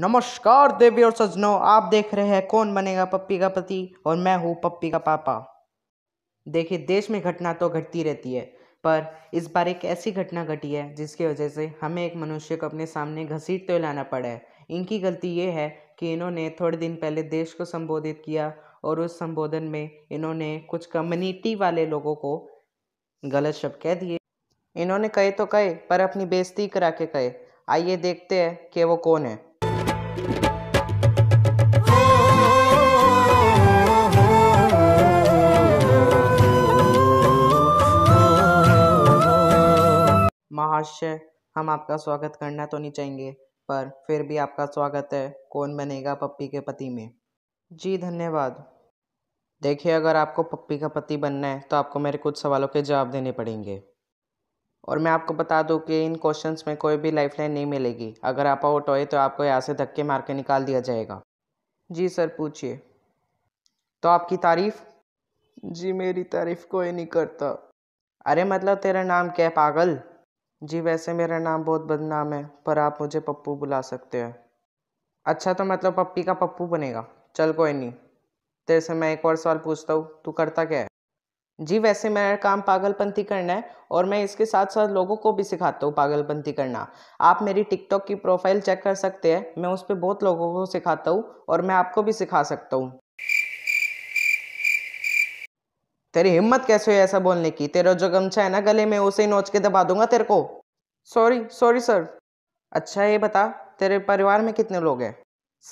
नमस्कार देवी और सजनो आप देख रहे हैं कौन बनेगा पप्पी का पति और मैं हूँ पप्पी का पापा देखिए देश में घटना तो घटती रहती है पर इस बार एक ऐसी घटना घटी है जिसकी वजह से हमें एक मनुष्य को अपने सामने घसीट तो लाना पड़ा है इनकी गलती ये है कि इन्होंने थोड़े दिन पहले देश को संबोधित किया और उस संबोधन में इन्होंने कुछ कम्युनिटी वाले लोगों को गलत शब्द कह दिए इन्होंने कहे तो कहे पर अपनी बेइज्जती करा के कहे आइए देखते हैं कि वो कौन है महाशय हम आपका स्वागत करना तो नहीं चाहेंगे पर फिर भी आपका स्वागत है कौन बनेगा पप्पी के पति में जी धन्यवाद देखिए अगर आपको पप्पी का पति बनना है तो आपको मेरे कुछ सवालों के जवाब देने पड़ेंगे और मैं आपको बता दूं कि इन क्वेश्चंस में कोई भी लाइफलाइन नहीं मिलेगी अगर आप आउट होए तो आपको यहाँ से धक्के मार के निकाल दिया जाएगा जी सर पूछिए तो आपकी तारीफ़ जी मेरी तारीफ़ कोई नहीं करता अरे मतलब तेरा नाम क्या है पागल जी वैसे मेरा नाम बहुत बदनाम है पर आप मुझे पप्पू बुला सकते हैं अच्छा तो मतलब पप्पी का पप्पू बनेगा चल कोई नहीं तेरे से मैं एक और सवाल पूछता हूँ तू करता क्या है जी वैसे मेरा काम पागलपंथी करना है और मैं इसके साथ साथ लोगों को भी सिखाता हूँ पागलपंथी करना आप मेरी टिकटॉक की प्रोफाइल चेक कर सकते हैं मैं उस पर बहुत लोगों को सिखाता हूँ और मैं आपको भी सिखा सकता हूँ तेरी हिम्मत कैसे हुई ऐसा बोलने की तेरा जो गमछा है ना गले में उसे नोच के दबा दूंगा तेरे को सॉरी सॉरी सर अच्छा ये बता तेरे परिवार में कितने लोग हैं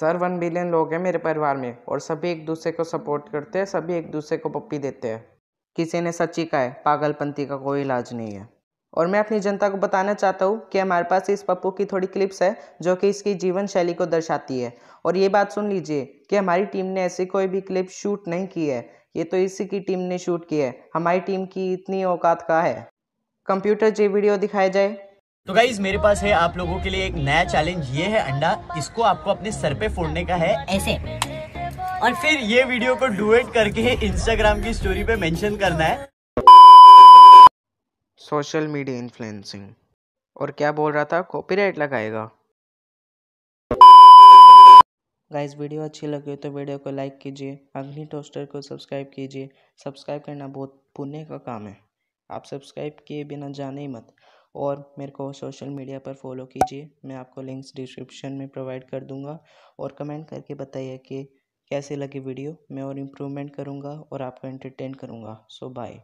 सर वन बिलियन लोग हैं मेरे परिवार में और सभी एक दूसरे को सपोर्ट करते हैं सभी एक दूसरे को पप्पी देते हैं किसी ने सच्ची कहा है पागलपंती का कोई इलाज नहीं है और मैं अपनी जनता को बताना चाहता हूँ कि हमारे पास इस पप्पू की थोड़ी क्लिप्स है जो कि इसकी जीवन शैली को दर्शाती है और ये बात सुन लीजिए कि हमारी टीम ने ऐसी कोई भी क्लिप शूट नहीं की है ये तो इसी की टीम ने शूट की है हमारी टीम की इतनी औकात का है कंप्यूटर जी वीडियो दिखाया जाए तो गाइज मेरे पास है आप लोगों के लिए एक नया चैलेंज ये है अंडा इसको आपको अपने सर पे फोड़ने का है ऐसे और फिर ये वीडियो को डुएट करके इंस्टाग्राम की स्टोरी पे मेंशन करना है सोशल मीडिया इन्फ्लुएंसिंग और क्या बोल रहा था कॉपीराइट लगाएगा गाइस वीडियो अच्छी लगी तो वीडियो को लाइक कीजिए अग्नि टोस्टर को सब्सक्राइब कीजिए सब्सक्राइब करना बहुत पुण्य का काम है आप सब्सक्राइब किए बिना जाने ही मत और मेरे को सोशल मीडिया पर फॉलो कीजिए मैं आपको लिंक्स डिस्क्रिप्शन में प्रोवाइड कर दूंगा और कमेंट करके बताइए कि कैसे लगी वीडियो मैं और इम्प्रूवमेंट करूँगा और आपको एंटरटेन करूँगा सो बाय